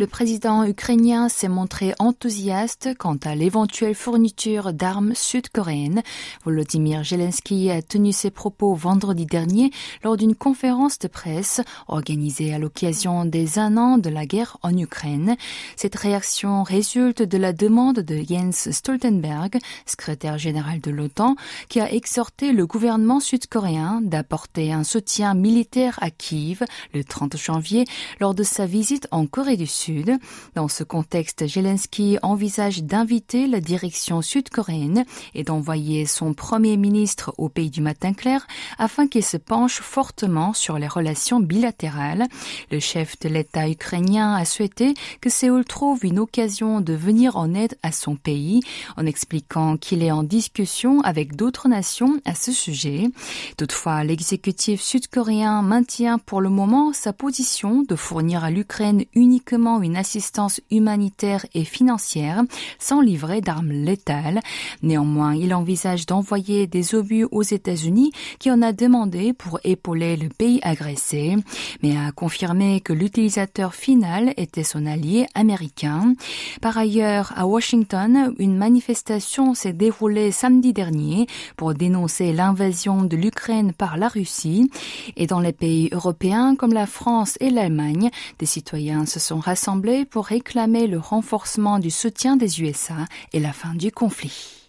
Le président ukrainien s'est montré enthousiaste quant à l'éventuelle fourniture d'armes sud-coréennes. Volodymyr Zelensky a tenu ses propos vendredi dernier lors d'une conférence de presse organisée à l'occasion des un an de la guerre en Ukraine. Cette réaction résulte de la demande de Jens Stoltenberg, secrétaire général de l'OTAN, qui a exhorté le gouvernement sud-coréen d'apporter un soutien militaire à Kiev le 30 janvier lors de sa visite en Corée du Sud. Dans ce contexte, Zelensky envisage d'inviter la direction sud-coréenne et d'envoyer son premier ministre au pays du matin clair afin qu'il se penche fortement sur les relations bilatérales. Le chef de l'État ukrainien a souhaité que Séoul trouve une occasion de venir en aide à son pays en expliquant qu'il est en discussion avec d'autres nations à ce sujet. Toutefois, l'exécutif sud-coréen maintient pour le moment sa position de fournir à l'Ukraine uniquement une assistance humanitaire et financière sans livrer d'armes létales. Néanmoins, il envisage d'envoyer des obus aux États-Unis qui en a demandé pour épauler le pays agressé, mais a confirmé que l'utilisateur final était son allié américain. Par ailleurs, à Washington, une manifestation s'est déroulée samedi dernier pour dénoncer l'invasion de l'Ukraine par la Russie. Et dans les pays européens comme la France et l'Allemagne, des citoyens se sont rassemblés pour réclamer le renforcement du soutien des USA et la fin du conflit.